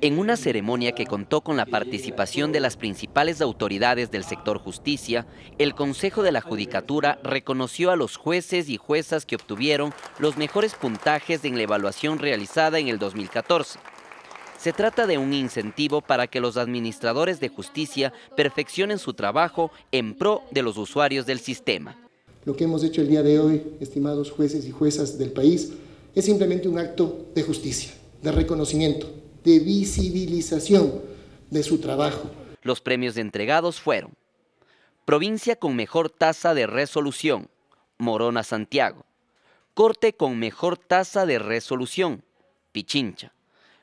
En una ceremonia que contó con la participación de las principales autoridades del sector justicia, el Consejo de la Judicatura reconoció a los jueces y juezas que obtuvieron los mejores puntajes en la evaluación realizada en el 2014. Se trata de un incentivo para que los administradores de justicia perfeccionen su trabajo en pro de los usuarios del sistema. Lo que hemos hecho el día de hoy, estimados jueces y juezas del país, es simplemente un acto de justicia, de reconocimiento de visibilización de su trabajo. Los premios entregados fueron Provincia con mejor tasa de resolución, Morona Santiago. Corte con mejor tasa de resolución, Pichincha.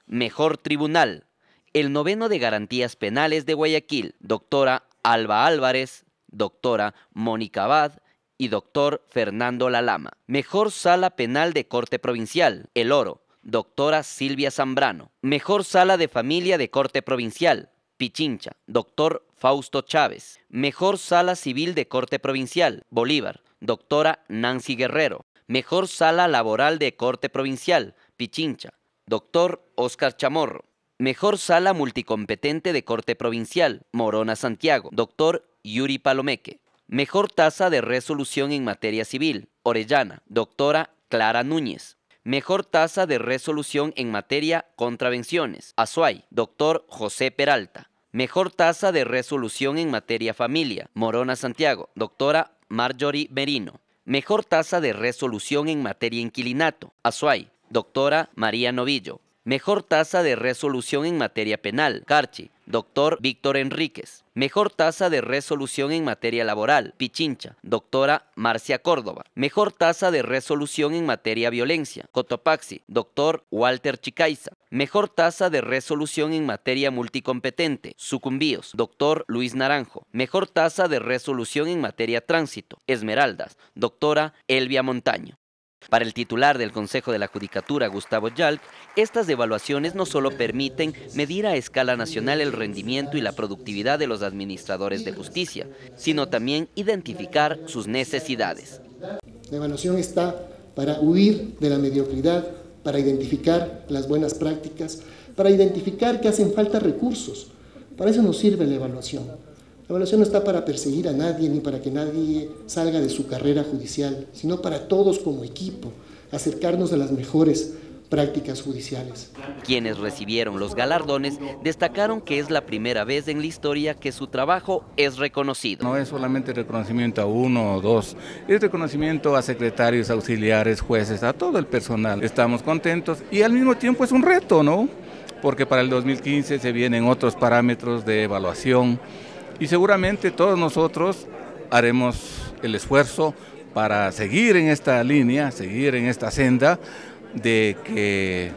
Mejor tribunal, el noveno de garantías penales de Guayaquil, doctora Alba Álvarez, doctora Mónica Abad y doctor Fernando Lalama. Mejor sala penal de corte provincial, El Oro doctora Silvia Zambrano. Mejor sala de familia de corte provincial, Pichincha, doctor Fausto Chávez. Mejor sala civil de corte provincial, Bolívar, doctora Nancy Guerrero. Mejor sala laboral de corte provincial, Pichincha, doctor Oscar Chamorro. Mejor sala multicompetente de corte provincial, Morona Santiago, doctor Yuri Palomeque. Mejor tasa de resolución en materia civil, Orellana, doctora Clara Núñez. Mejor tasa de resolución en materia contravenciones. Azuay, doctor José Peralta. Mejor tasa de resolución en materia familia. Morona Santiago, doctora Marjorie Merino. Mejor tasa de resolución en materia inquilinato. Azuay, doctora María Novillo. Mejor tasa de resolución en materia penal, Carchi, doctor Víctor Enríquez. Mejor tasa de resolución en materia laboral, Pichincha, doctora Marcia Córdoba. Mejor tasa de resolución en materia violencia, Cotopaxi, doctor Walter Chicaiza. Mejor tasa de resolución en materia multicompetente, Sucumbíos, doctor Luis Naranjo. Mejor tasa de resolución en materia tránsito, Esmeraldas, doctora Elvia Montaño. Para el titular del Consejo de la Judicatura, Gustavo Yalc, estas evaluaciones no solo permiten medir a escala nacional el rendimiento y la productividad de los administradores de justicia, sino también identificar sus necesidades. La evaluación está para huir de la mediocridad, para identificar las buenas prácticas, para identificar que hacen falta recursos. Para eso nos sirve la evaluación. La evaluación no está para perseguir a nadie ni para que nadie salga de su carrera judicial, sino para todos como equipo, acercarnos a las mejores prácticas judiciales. Quienes recibieron los galardones destacaron que es la primera vez en la historia que su trabajo es reconocido. No es solamente reconocimiento a uno o dos, es reconocimiento a secretarios, auxiliares, jueces, a todo el personal. Estamos contentos y al mismo tiempo es un reto, ¿no? Porque para el 2015 se vienen otros parámetros de evaluación y seguramente todos nosotros haremos el esfuerzo para seguir en esta línea, seguir en esta senda de que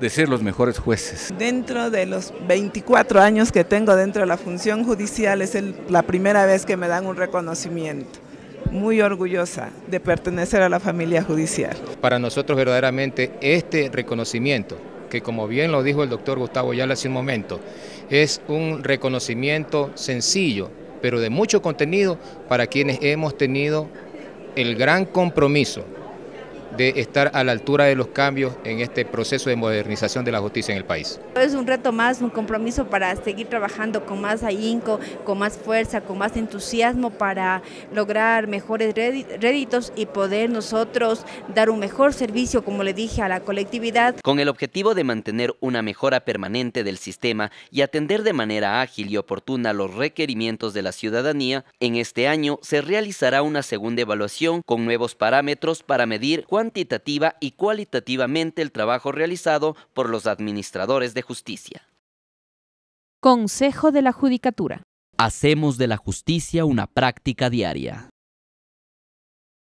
de ser los mejores jueces. Dentro de los 24 años que tengo dentro de la función judicial es la primera vez que me dan un reconocimiento. Muy orgullosa de pertenecer a la familia judicial. Para nosotros verdaderamente este reconocimiento que como bien lo dijo el doctor Gustavo Yala hace un momento, es un reconocimiento sencillo, pero de mucho contenido para quienes hemos tenido el gran compromiso de estar a la altura de los cambios en este proceso de modernización de la justicia en el país. Es un reto más, un compromiso para seguir trabajando con más ahínco, con más fuerza, con más entusiasmo para lograr mejores réditos y poder nosotros dar un mejor servicio, como le dije, a la colectividad. Con el objetivo de mantener una mejora permanente del sistema y atender de manera ágil y oportuna los requerimientos de la ciudadanía, en este año se realizará una segunda evaluación con nuevos parámetros para medir cuánto cuantitativa y cualitativamente el trabajo realizado por los administradores de justicia. Consejo de la Judicatura. Hacemos de la justicia una práctica diaria.